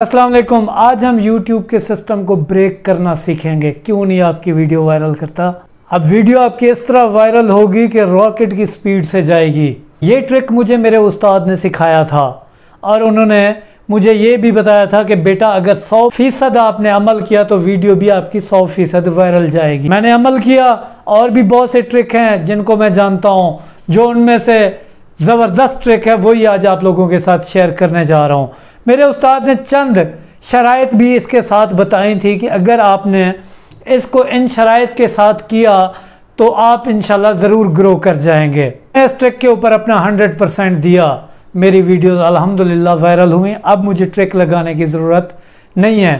असलम आज हम YouTube के सिस्टम को ब्रेक करना सीखेंगे क्यों नहीं आपकी वीडियो वायरल करता अब वीडियो आपकी इस तरह वायरल होगी कि रॉकेट की स्पीड से जाएगी ये ट्रिक मुझे मेरे उस्ताद ने सिखाया था और उन्होंने मुझे ये भी बताया था कि बेटा अगर 100 फीसद आपने अमल किया तो वीडियो भी आपकी 100 फीसद वायरल जाएगी मैंने अमल किया और भी बहुत से ट्रिक हैं जिनको मैं जानता हूँ जो उनमें से ज़बरदस्त ट्रिक है वही आज आप लोगों के साथ शेयर करने जा रहा हूँ मेरे उस्ताद ने चंद शराइ भी इसके साथ बताई थी कि अगर आपने इसको इन शराइ के साथ किया तो आप इन ज़रूर ग्रो कर जाएंगे इस ट्रिक के ऊपर अपना हंड्रेड परसेंट दिया मेरी वीडियोज अलहमदिल्ला वायरल हुई अब मुझे ट्रिक लगाने की ज़रूरत नहीं है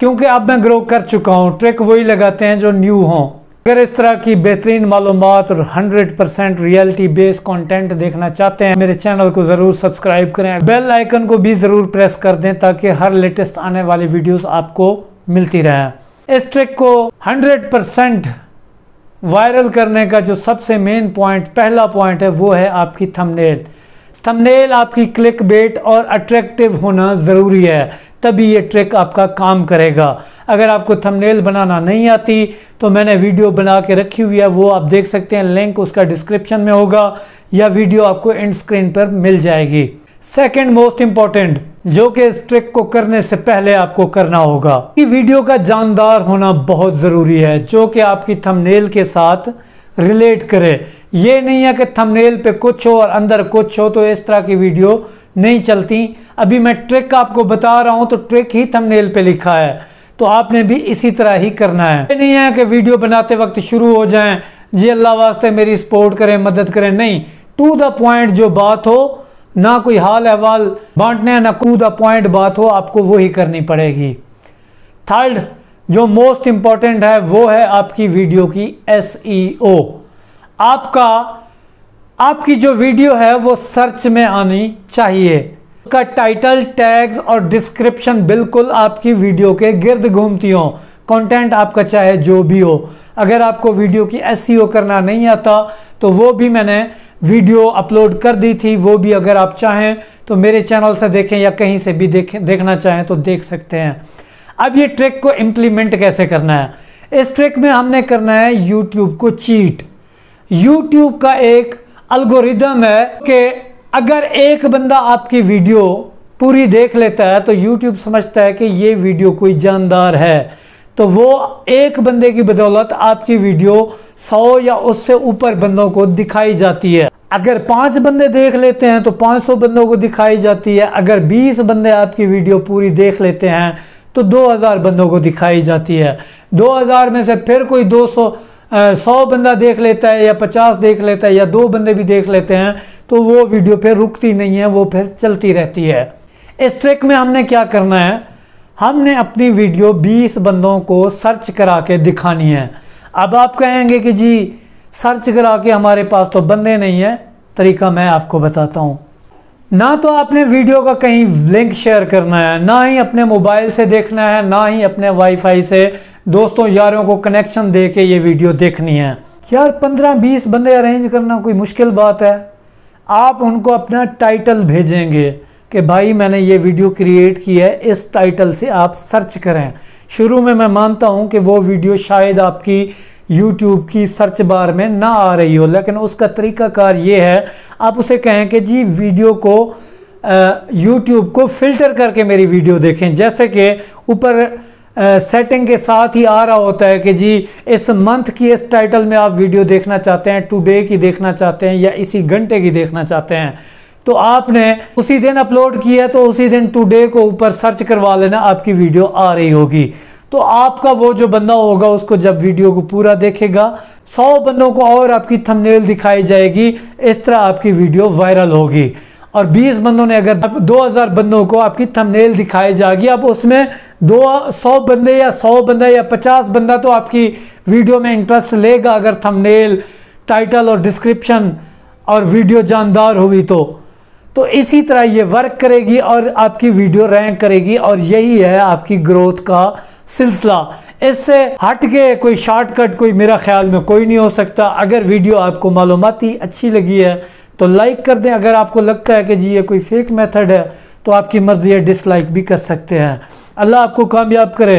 क्योंकि अब मैं ग्रो कर चुका हूँ ट्रिक वही लगाते हैं जो न्यू हों अगर इस तरह की बेहतरीन मालूम और 100 परसेंट रियलिटी बेस्ड कंटेंट देखना चाहते हैं मेरे चैनल को ज़रूर सब्सक्राइब करें बेल आइकन को भी ज़रूर प्रेस कर दें ताकि हर लेटेस्ट आने वाली वीडियोस आपको मिलती रहे इस ट्रिक को 100 परसेंट वायरल करने का जो सबसे मेन पॉइंट पहला पॉइंट है वो है आपकी थमनेल थमनेल आपकी क्लिक बेट और अट्रैक्टिव होना ज़रूरी है तभी ये ट्रिक आपका काम करेगा अगर आपको थंबनेल बनाना नहीं आती तो मैंने वीडियो बना के रखी हुई है वो आप देख सकते हैं लिंक उसका डिस्क्रिप्शन में होगा या वीडियो आपको एंड स्क्रीन पर मिल जाएगी सेकेंड मोस्ट इम्पॉर्टेंट जो कि इस ट्रिक को करने से पहले आपको करना होगा कि वीडियो का जानदार होना बहुत ज़रूरी है जो कि आपकी थंबनेल के साथ रिलेट करे ये नहीं है कि थंबनेल पे कुछ हो और अंदर कुछ हो तो इस तरह की वीडियो नहीं चलती अभी मैं ट्रिक आपको बता रहा हूं तो ट्रिक ही थंबनेल पे लिखा है तो आपने भी इसी तरह ही करना है नहीं है कि वीडियो बनाते वक्त शुरू हो जाए जी अल्लाह वास्ते मेरी सपोर्ट करें मदद करें नहीं टू द पॉइंट जो बात हो ना कोई हाल अहवाल बांटने ना टू द पॉइंट बात हो आपको वो ही करनी पड़ेगी थर्ड जो मोस्ट इंपॉर्टेंट है वो है आपकी वीडियो की एस e आपका आपकी जो वीडियो है वो सर्च में आनी चाहिए उसका टाइटल टैग्स और डिस्क्रिप्शन बिल्कुल आपकी वीडियो के गिर्द घूमती हो कंटेंट आपका चाहे जो भी हो अगर आपको वीडियो की एस e करना नहीं आता तो वो भी मैंने वीडियो अपलोड कर दी थी वो भी अगर आप चाहें तो मेरे चैनल से देखें या कहीं से भी देखें देखना चाहें तो देख सकते हैं अब ये ट्रिक को इम्प्लीमेंट कैसे करना है इस ट्रिक में हमने करना है यूट्यूब को चीट यूट्यूब का एक अल्गोरिदम है कि अगर एक बंदा आपकी वीडियो पूरी देख लेता है तो यूट्यूब समझता है कि ये वीडियो कोई जानदार है तो वो एक बंदे की बदौलत आपकी वीडियो सौ या उससे ऊपर बंदों को दिखाई जाती है अगर पांच बंदे देख लेते हैं तो 500 बंदों को दिखाई जाती है अगर 20 बंदे आपकी वीडियो पूरी देख लेते हैं तो 2000 बंदों को दिखाई जाती है 2000 में से फिर कोई 200 सौ बंदा देख लेता है या पचास देख लेता है या दो बंदे भी देख लेते हैं तो वो वीडियो फिर रुकती नहीं है वो फिर चलती रहती है इस ट्रिक में हमने क्या करना है हमने अपनी वीडियो 20 बंदों को सर्च करा के दिखानी है अब आप कहेंगे कि जी सर्च करा के हमारे पास तो बंदे नहीं हैं तरीका मैं आपको बताता हूँ ना तो आपने वीडियो का कहीं लिंक शेयर करना है ना ही अपने मोबाइल से देखना है ना ही अपने वाईफाई से दोस्तों यारों को कनेक्शन दे के ये वीडियो देखनी है यार पंद्रह बीस बंदे अरेंज करना कोई मुश्किल बात है आप उनको अपना टाइटल भेजेंगे कि भाई मैंने ये वीडियो क्रिएट की है इस टाइटल से आप सर्च करें शुरू में मैं मानता हूँ कि वो वीडियो शायद आपकी यूट्यूब की सर्च बार में ना आ रही हो लेकिन उसका तरीकाकार ये है आप उसे कहें कि जी वीडियो को यूट्यूब को फिल्टर करके मेरी वीडियो देखें जैसे कि ऊपर सेटिंग के साथ ही आ रहा होता है कि जी इस मंथ की इस टाइटल में आप वीडियो देखना चाहते हैं टुडे की देखना चाहते हैं या इसी घंटे की देखना चाहते हैं तो आपने उसी दिन अपलोड किया तो उसी दिन टुडे को ऊपर सर्च करवा लेना आपकी वीडियो आ रही होगी तो आपका वो जो बंदा होगा उसको जब वीडियो को पूरा देखेगा सौ बंदों को और आपकी थंबनेल दिखाई जाएगी इस तरह आपकी वीडियो वायरल होगी और 20 बंदों ने अगर आप 2000 बंदों को आपकी थंबनेल दिखाई जाएगी अब उसमें दो सौ बंदे या सौ बंदा या पचास बंदा तो आपकी वीडियो में इंटरेस्ट लेगा अगर थंबनेल टाइटल और डिस्क्रिप्शन और वीडियो जानदार हुई तो तो इसी तरह ये वर्क करेगी और आपकी वीडियो रैंक करेगी और यही है आपकी ग्रोथ का सिलसिला इससे हट के कोई शॉर्टकट कोई मेरा ख्याल में कोई नहीं हो सकता अगर वीडियो आपको मालूमती अच्छी लगी है तो लाइक कर दें अगर आपको लगता है कि जी ये कोई फेक मेथड है तो आपकी मर्ज़ी है डिसलाइक भी कर सकते हैं अल्लाह आपको कामयाब करे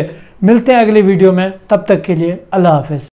मिलते हैं अगले वीडियो में तब तक के लिए अल्लाह हाफिज़